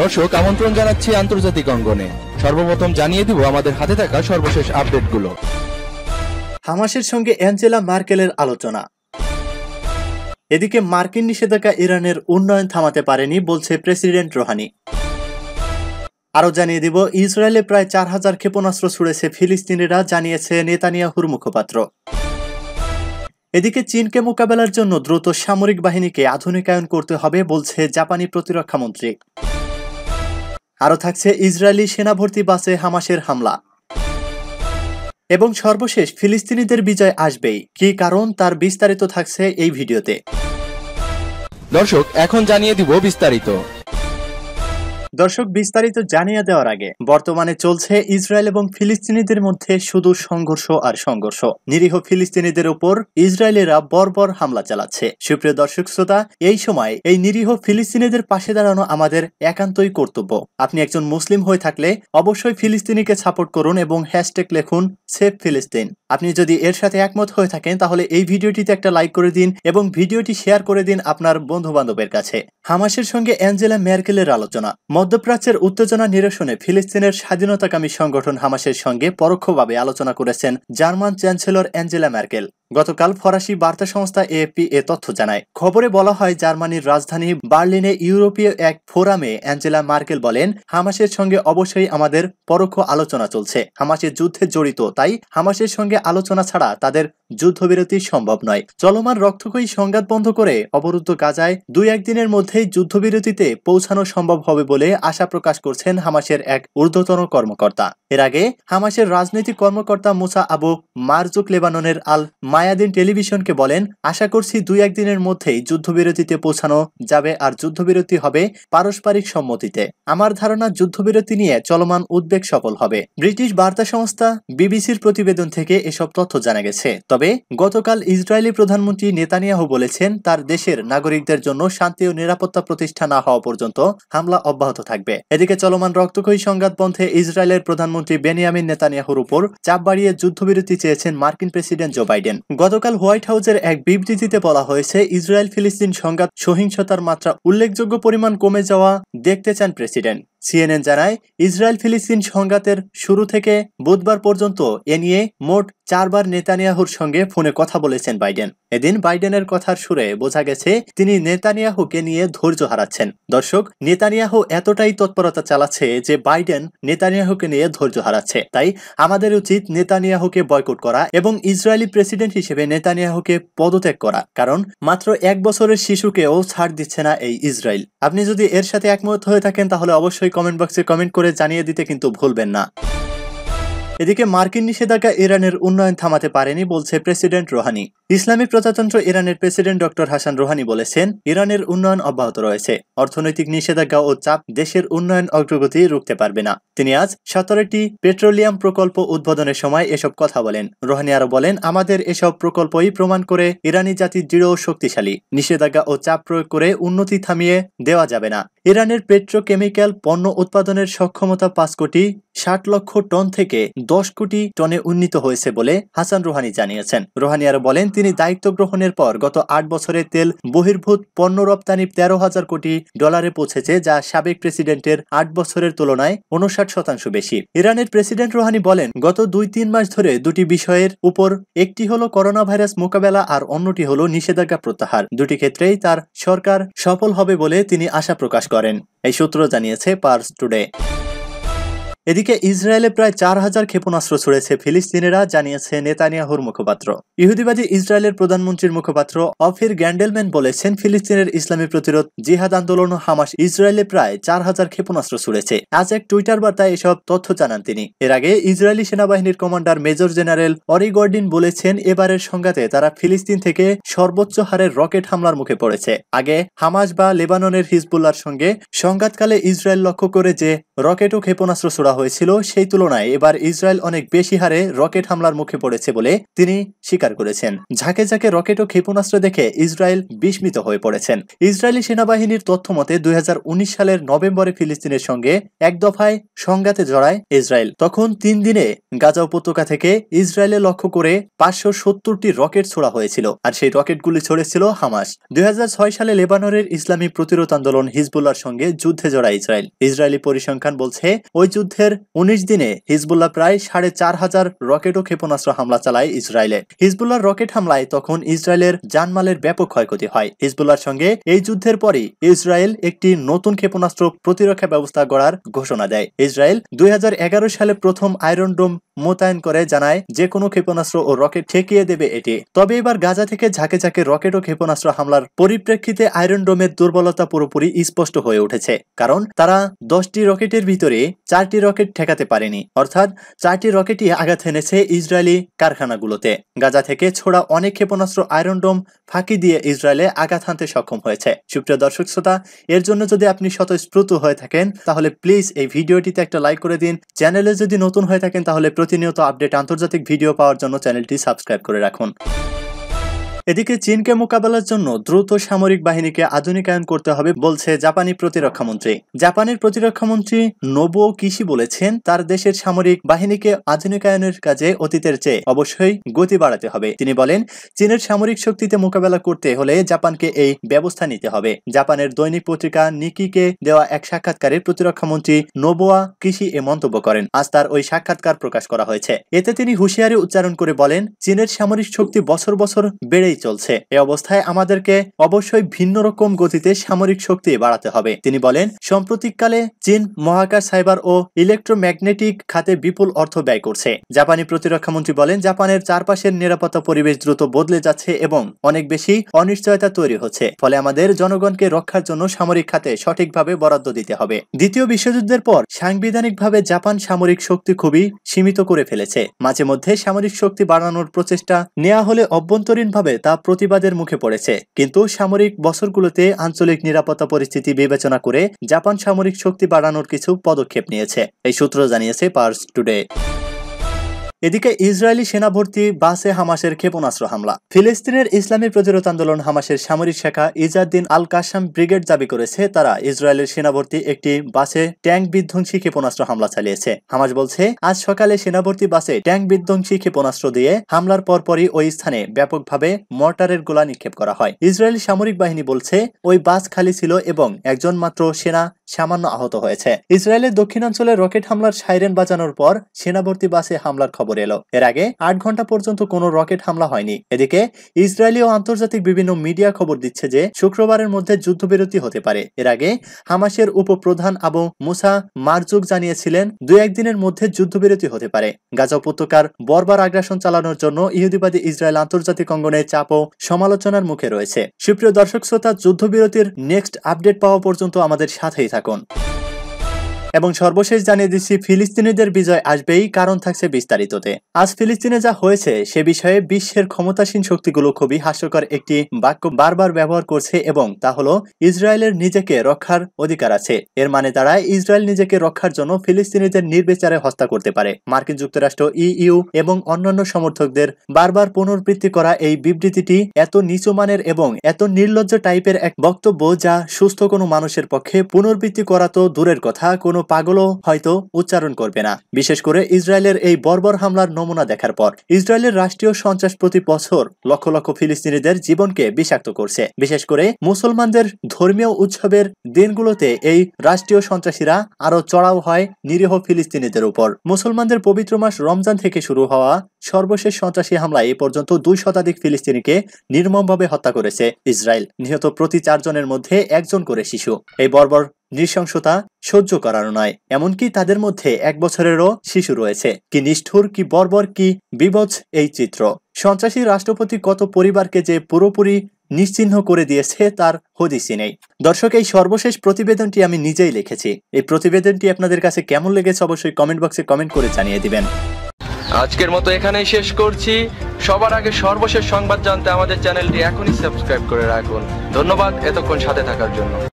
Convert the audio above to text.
দর্শক আমন্ত্রণ জানাচ্ছি আন্তর্জাতিক অঙ্গনে সর্বপ্রথম জানিয়ে দিব আমাদের হাতে থাকা সর্বশেষ আপডেটগুলো হামাসের সঙ্গে অ্যাঞ্জেলা মার্কেলের আলোচনা এদিকে মার্কিন নিষেধাজ্ঞা ইরানের উন্নয়ন থামাতে পারেনি বলছে প্রেসিডেন্ট রোহানি আরও জানিয়ে দিব ইসরায়েলে প্রায় চার হাজার ক্ষেপণাস্ত্র ছুড়েছে ফিলিস্তিনিরা জানিয়েছে নেতানিয়াহুর মুখপাত্র এদিকে চীনকে মোকাবেলার জন্য দ্রুত সামরিক বাহিনীকে আধুনিকায়ন করতে হবে বলছে জাপানি প্রতিরক্ষা মন্ত্রী আরও থাকছে ইসরায়েলি সেনা ভর্তি বাসে হামাসের হামলা এবং সর্বশেষ ফিলিস্তিনিদের বিজয় আসবেই কি কারণ তার বিস্তারিত থাকছে এই ভিডিওতে দর্শক এখন জানিয়ে দিব বিস্তারিত দর্শক বিস্তারিত জানিয়ে দেওয়ার আগে বর্তমানে চলছে ইসরায়েল এবং ফিলিস্তিনিদের মধ্যে শুধু সংঘর্ষ আর সংঘর্ষ নিরীহ ফিলিস্তিনিদের উপর ইসরায়েলেরা বর্বর হামলা চালাচ্ছে সুপ্রিয় দর্শক শ্রোতা এই সময় এই নিরীহ ফিলিস্তিনিদের পাশে দাঁড়ানো আমাদের একান্তই কর্তব্য আপনি একজন মুসলিম হয়ে থাকলে অবশ্যই ফিলিস্তিনিকে সাপোর্ট করুন এবং হ্যাশট্যাগ লেখুন সেভ ফিলিস্তিন আপনি যদি এর সাথে একমত হয়ে থাকেন তাহলে এই ভিডিওটিতে একটা লাইক করে দিন এবং ভিডিওটি শেয়ার করে দিন আপনার বন্ধু বান্ধবের কাছে হামাসের সঙ্গে অ্যাঞ্জেলা মের্কেলের আলোচনা মধ্যপ্রাচ্যের উত্তেজনা নিরসনে ফিলিস্তিনের স্বাধীনতাকামী সংগঠন হামাসের সঙ্গে পরোক্ষভাবে আলোচনা করেছেন জার্মান চ্যান্সেলর অ্যাঞ্জেলা মের্কেল গতকাল ফরাসি বার্তা সংস্থা এএপি এ তথ্য জানায় খবরে বলা হয় জার্মানির রাজধানী বার্লিনে ইউরোপীয় এক ফোরামে অ্যাঞ্জেলা মার্কেল বলেন হামাসের সঙ্গে অবশ্যই আমাদের পরোক্ষ আলোচনা চলছে হামাসের যুদ্ধে জড়িত তাই হামাসের সঙ্গে আলোচনা ছাড়া তাদের যুদ্ধবিরতি সম্ভব নয় চলমান রক্তক্ষয়ী সংঘাত বন্ধ করে অবরুদ্ধ গাজায় দুই একদিনের মধ্যেই যুদ্ধবিরতিতে পৌঁছানো সম্ভব হবে বলে আশা প্রকাশ করছেন হামাসের এক ঊর্ধ্বতন কর্মকর্তা এর আগে হামাসের রাজনৈতিক কর্মকর্তা মুসা আবু মারজুক লেবাননের আল মায়াদিন টেলিভিশনকে বলেন আশা করছি দুই একদিনের মধ্যেই যুদ্ধবিরতিতে পৌঁছানো যাবে আর যুদ্ধবিরতি হবে পারস্পরিক সম্মতিতে আমার ধারণা যুদ্ধবিরতি নিয়ে চলমান উদ্বেগ সফল হবে ব্রিটিশ বার্তা সংস্থা বিবিসির প্রতিবেদন থেকে এসব তথ্য জানা গেছে তবে তবে গতকাল ইসরায়েলি প্রধানমন্ত্রী নেতানিয়াহু বলেছেন তার দেশের নাগরিকদের জন্য শান্তি ও নিরাপত্তা প্রতিষ্ঠা না হওয়া পর্যন্ত হামলা অব্যাহত থাকবে এদিকে চলমান রক্তক্ষয়ী সংঘাত বন্ধে ইসরায়েলের প্রধানমন্ত্রী বেনিয়ামিন নেতানিয়াহুর উপর চাপ বাড়িয়ে যুদ্ধবিরতি চেয়েছেন মার্কিন প্রেসিডেন্ট জো বাইডেন গতকাল হোয়াইট হাউসের এক বিবৃতিতে বলা হয়েছে ইসরায়েল ফিলিস্তিন সংঘাত সহিংসতার মাত্রা উল্লেখযোগ্য পরিমাণ কমে যাওয়া দেখতে চান প্রেসিডেন্ট সিএনএন জানায় ইসরায়েল ফিলিস্তিন সংঘাতের শুরু থেকে বুধবার পর্যন্ত এ নিয়ে মোট চারবার নেতানিয়াহুর সঙ্গে ফোনে কথা বলেছেন বাইডেন এদিন বাইডেনের কথার সুরে বোঝা গেছে তিনি নেতানিয়াহুকে নিয়ে ধৈর্য হারাচ্ছেন দর্শক নেতানিয়াহু এতটাই তৎপরতা চালাচ্ছে যে বাইডেন নেতানিয়াহুকে নিয়ে ধৈর্য হারাচ্ছে তাই আমাদের উচিত নেতানিয়াহুকে বয়কট করা এবং ইসরায়েলি প্রেসিডেন্ট হিসেবে নেতানিয়াহুকে পদত্যাগ করা কারণ মাত্র এক বছরের শিশুকেও ছাড় দিচ্ছে না এই ইসরায়েল আপনি যদি এর সাথে একমত হয়ে থাকেন তাহলে অবশ্যই কমেন্ট বক্সে কমেন্ট করে জানিয়ে দিতে কিন্তু ভুলবেন না এদিকে মার্কিন নিষেধাজ্ঞা ইরানের উন্নয়ন থামাতে পারেনি বলছে প্রেসিডেন্ট রোহানি ইসলামী প্রজাতন্ত্র ইরানের প্রেসিডেন্ট ডক্টর হাসান রোহানি বলেছেন ইরানের উন্নয়ন অব্যাহত রয়েছে অর্থনৈতিক নিষেধাজ্ঞা ও চাপ দেশের উন্নয়ন অগ্রগতি রুখতে পারবে না তিনি আজ সতেরোটি পেট্রোলিয়াম প্রকল্প উদ্বোধনের সময় এসব কথা বলেন রোহানি আরো বলেন আমাদের এসব প্রকল্পই প্রমাণ করে ইরানি জাতি দৃঢ় ও শক্তিশালী নিষেধাজ্ঞা ও চাপ প্রয়োগ করে উন্নতি থামিয়ে দেওয়া যাবে না ইরানের পেট্রোকেমিক্যাল পণ্য উৎপাদনের সক্ষমতা পাঁচ কোটি ষাট লক্ষ টন থেকে দশ কোটি টনে উন্নীত হয়েছে বলে হাসান রোহানি জানিয়েছেন রোহানি আরো বলেন তিনি দায়িত্ব গ্রহণের পর গত আট বছরে তেল বহির্ভূত পণ্য রপ্তানি তেরো হাজার কোটি ডলারে পৌঁছেছে যা সাবেক প্রেসিডেন্টের আট বছরের তুলনায় উনষাট শতাংশ বেশি ইরানের প্রেসিডেন্ট রোহানি বলেন গত দুই তিন মাস ধরে দুটি বিষয়ের উপর একটি হলো করোনা ভাইরাস মোকাবেলা আর অন্যটি হলো নিষেধাজ্ঞা প্রত্যাহার দুটি ক্ষেত্রেই তার সরকার সফল হবে বলে তিনি আশা প্রকাশ করেন এই সূত্র জানিয়েছে পার্স টুডে এদিকে ইসরায়েলে প্রায় চার হাজার ক্ষেপণাস্ত্র ছড়েছে ফিলিস্তিনেরা জানিয়েছে নেতানিয়াহুর মুখপাত্র ইহুদিবাদী ইসরায়েলের প্রধানমন্ত্রীর মুখপাত্র অফির গ্যান্ডেলম্যান বলেছেন ফিলিস্তিনের ইসলামী প্রতিরোধ জিহাদ আন্দোলন হামাস ইসরায়েলে প্রায় চার হাজার ক্ষেপণাস্ত্র ছুড়েছে আজ এক টুইটার বার্তায় এসব তথ্য জানান তিনি এর আগে ইসরায়েলি সেনাবাহিনীর কমান্ডার মেজর জেনারেল অরিগর্ডিন বলেছেন এবারের সংঘাতে তারা ফিলিস্তিন থেকে সর্বোচ্চ হারের রকেট হামলার মুখে পড়েছে আগে হামাস বা লেবাননের হিজবুল্লার সঙ্গে সংঘাতকালে ইসরায়েল লক্ষ্য করে যে রকেট ও ক্ষেপণাস্ত্র ছোড়া হয়েছিল সেই তুলনায় এবার ইসরায়েল অনেক বেশি হারে রকেট হামলার মুখে পড়েছে বলে তিনি স্বীকার করেছেন ঝাঁকে ঝাঁকে রকেট ও ক্ষেপণাস্ত্র দেখে ইসরায়েল বিস্মিত হয়ে পড়েছেন ইসরায়েলি সেনাবাহিনীর তথ্য মতে দুই সালের নভেম্বরে ফিলিস্তিনের সঙ্গে এক দফায় সংঘাতে জড়ায় ইসরায়েল তখন তিন দিনে গাজা উপত্যকা থেকে ইসরায়েলে লক্ষ্য করে পাঁচশো সত্তরটি রকেট ছোড়া হয়েছিল আর সেই রকেটগুলি ছড়েছিল হামাস দুই সালে লেবাননের ইসলামী প্রতিরোধ আন্দোলন হিজবুল্লার সঙ্গে যুদ্ধে জড়ায় ইসরায়েল ইসরায়েলি পরিসংখ্যান খান বলছে ওই যুদ্ধের উনিশ দিনে হিজবুল্লাহ প্রায় সাড়ে চার হাজার রকেট ও ক্ষেপণাস্ত্র হামলা চালায় ইসরায়েলে হিজবুল্লাহ রকেট হামলায় তখন ইসরায়েলের জানমালের ব্যাপক ক্ষয়ক্ষতি হয় হিজবুল্লাহর সঙ্গে এই যুদ্ধের পরই ইসরায়েল একটি নতুন ক্ষেপণাস্ত্র প্রতিরক্ষা ব্যবস্থা গড়ার ঘোষণা দেয় ইসরায়েল দুই সালে প্রথম আয়রন ডোম মোতায়েন করে জানায় যে কোনো ক্ষেপণাস্ত্র ও রকেট ঠেকিয়ে দেবে এটি তবে এবার গাজা থেকে ঝাঁকে ঝাঁকে রকেট ও ক্ষেপণাস্ত্র হামলার পরিপ্রেক্ষিতে আয়রন ডোমের দুর্বলতা পুরোপুরি স্পষ্ট হয়ে উঠেছে কারণ তারা দশটি রকেটের ভিতরে চারটি রকেট ঠেকাতে পারেনি অর্থাৎ চারটি রকেটই আঘাত এনেছে ইসরায়েলি কারখানাগুলোতে গাজা থেকে ছোড়া অনেক ক্ষেপণাস্ত্র আয়রন ডোম ফাঁকি দিয়ে ইসরায়েলে আঘাত হানতে সক্ষম হয়েছে সুপ্রিয় দর্শক শ্রোতা এর জন্য যদি আপনি স্বতঃস্ফূর্ত হয়ে থাকেন তাহলে প্লিজ এই ভিডিওটিতে একটা লাইক করে দিন চ্যানেলে যদি নতুন হয়ে থাকেন তাহলে প্রতিনিয়ত আপডেট আন্তর্জাতিক ভিডিও পাওয়ার জন্য চ্যানেলটি সাবস্ক্রাইব করে রাখুন এদিকে চীনকে মোকাবেলার জন্য দ্রুত সামরিক বাহিনীকে আধুনিকায়ন করতে হবে বলছে জাপানি প্রতিরক্ষা মন্ত্রী জাপানের প্রতিরক্ষা মন্ত্রী নোবো কিশি বলেছেন তার দেশের সামরিক বাহিনীকে আধুনিকায়নের কাজে অতীতের চেয়ে অবশ্যই গতি বাড়াতে হবে তিনি বলেন চীনের সামরিক শক্তিতে মোকাবেলা করতে হলে জাপানকে এই ব্যবস্থা নিতে হবে জাপানের দৈনিক পত্রিকা নিকিকে দেওয়া এক সাক্ষাৎকারে প্রতিরক্ষা মন্ত্রী নোবোয়া কিশি এ মন্তব্য করেন আজ তার ওই সাক্ষাৎকার প্রকাশ করা হয়েছে এতে তিনি হুঁশিয়ারি উচ্চারণ করে বলেন চীনের সামরিক শক্তি বছর বছর বেড়ে গতিতেই চলছে এ অবস্থায় আমাদেরকে অবশ্যই ভিন্ন রকম গতিতে সামরিক শক্তি বাড়াতে হবে তিনি বলেন সাম্প্রতিককালে চীন মহাকাশ সাইবার ও ইলেকট্রোম্যাগনেটিক খাতে বিপুল অর্থ ব্যয় করছে জাপানি প্রতিরক্ষা মন্ত্রী বলেন জাপানের চারপাশের নিরাপত্তা পরিবেশ দ্রুত বদলে যাচ্ছে এবং অনেক বেশি অনিশ্চয়তা তৈরি হচ্ছে ফলে আমাদের জনগণকে রক্ষার জন্য সামরিক খাতে সঠিকভাবে বরাদ্দ দিতে হবে দ্বিতীয় বিশ্বযুদ্ধের পর সাংবিধানিকভাবে জাপান সামরিক শক্তি খুবই সীমিত করে ফেলেছে মাঝে মধ্যে সামরিক শক্তি বাড়ানোর প্রচেষ্টা নেওয়া হলে অভ্যন্তরীণভাবে তা প্রতিবাদের মুখে পড়েছে কিন্তু সামরিক বছরগুলোতে আঞ্চলিক নিরাপত্তা পরিস্থিতি বিবেচনা করে জাপান সামরিক শক্তি বাড়ানোর কিছু পদক্ষেপ নিয়েছে এই সূত্র জানিয়েছে পার্স টুডে এদিকে ইসরায়েলি সেনা ভর্তি বাসে হামাসের ক্ষেপণাস্ত্র হামলা ফিলিস্তিনের ইসলামী প্রতিরোধ আন্দোলন হামাসের সামরিক শাখা ইজাদ্দিন আল কাসাম ব্রিগেড দাবি করেছে তারা ইসরায়েলের সেনাভর্তি একটি বাসে ট্যাঙ্ক বিধ্বংসী ক্ষেপণাস্ত্র হামলা চালিয়েছে হামাস বলছে আজ সকালে সেনাভর্তি বাসে ট্যাঙ্ক বিধ্বংসী ক্ষেপণাস্ত্র দিয়ে হামলার পরপরই ওই স্থানে ব্যাপকভাবে মর্টারের গোলা নিক্ষেপ করা হয় ইসরায়েলি সামরিক বাহিনী বলছে ওই বাস খালি ছিল এবং একজন মাত্র সেনা সামান্য আহত হয়েছে ইসরায়েলের দক্ষিণাঞ্চলে রকেট হামলার সাইরেন বাজানোর পর সেনাবর্তী বাসে হামলার খবর এলো এর আগে আট ঘন্টা পর্যন্ত কোনো রকেট হামলা হয়নি এদিকে ইসরায়েলি ও আন্তর্জাতিক বিভিন্ন মিডিয়া খবর দিচ্ছে যে শুক্রবারের মধ্যে যুদ্ধবিরতি হতে পারে এর আগে হামাসের উপপ্রধান আবু মুসা মারজুক জানিয়েছিলেন দু একদিনের মধ্যে যুদ্ধবিরতি হতে পারে গাজা উপত্যকার বরবার আগ্রাসন চালানোর জন্য ইহুদিবাদী ইসরায়েল আন্তর্জাতিক অঙ্গনে চাপ ও সমালোচনার মুখে রয়েছে সুপ্রিয় দর্শক শ্রোতা যুদ্ধবিরতির নেক্সট আপডেট পাওয়া পর্যন্ত আমাদের সাথেই থাকুন con... এবং সর্বশেষ জানিয়ে দিচ্ছি ফিলিস্তিনিদের বিজয় আসবেই কারণ থাকছে বিস্তারিততে আজ ফিলিস্তিনে যা হয়েছে সে বিষয়ে বিশ্বের ক্ষমতাসীন শক্তিগুলো খুবই হাস্যকর একটি বাক্য বারবার ব্যবহার করছে এবং তা হলো ইসরায়েলের নিজেকে রক্ষার অধিকার আছে এর মানে তারা ইসরায়েল নিজেকে রক্ষার জন্য ফিলিস্তিনিদের নির্বিচারে হস্তা করতে পারে মার্কিন যুক্তরাষ্ট্র ইইউ এবং অন্যান্য সমর্থকদের বারবার পুনরাবৃত্তি করা এই বিবৃতিটি এত নিচু মানের এবং এত নির্লজ্জ টাইপের এক বক্তব্য যা সুস্থ কোনো মানুষের পক্ষে পুনর্বৃত্তি করা তো দূরের কথা কোনো পাগলও হয়তো উচ্চারণ করবে না বিশেষ করে ইসরায়েলের এই বর্বর হামলার নমুনা দেখার পর ইসরায়েলের রাষ্ট্রীয় সন্ত্রাস প্রতি বছর লক্ষ লক্ষ ফিলিস্তিনিদের জীবনকে বিষাক্ত করছে বিশেষ করে মুসলমানদের ধর্মীয় উৎসবের দিনগুলোতে এই রাষ্ট্রীয় সন্ত্রাসীরা আরো চড়াও হয় নিরীহ ফিলিস্তিনিদের উপর মুসলমানদের পবিত্র মাস রমজান থেকে শুরু হওয়া সর্বশেষ সন্ত্রাসী হামলায় এ পর্যন্ত দুই শতাধিক ফিলিস্তিনিকে নির্মমভাবে হত্যা করেছে ইসরায়েল নিহত প্রতি চারজনের মধ্যে একজন করে শিশু এই বর্বর নৃশংসতা সহ্য করার নয় এমনকি তাদের মধ্যে এক বছরেরও শিশু রয়েছে কি নিষ্ঠুর কি বর্বর কি বিবচ এই চিত্র সন্ত্রাসী রাষ্ট্রপতি কত পরিবারকে যে পুরোপুরি নিশ্চিহ্ন করে দিয়েছে তার হদিসি নেই দর্শক এই সর্বশেষ প্রতিবেদনটি আমি নিজেই লিখেছি এই প্রতিবেদনটি আপনাদের কাছে কেমন লেগেছে অবশ্যই কমেন্ট বক্সে কমেন্ট করে জানিয়ে দিবেন আজকের মতো এখানেই শেষ করছি সবার আগে সর্বশেষ সংবাদ জানতে আমাদের চ্যানেলটি এখনই সাবস্ক্রাইব করে রাখুন ধন্যবাদ এতক্ষণ সাথে থাকার জন্য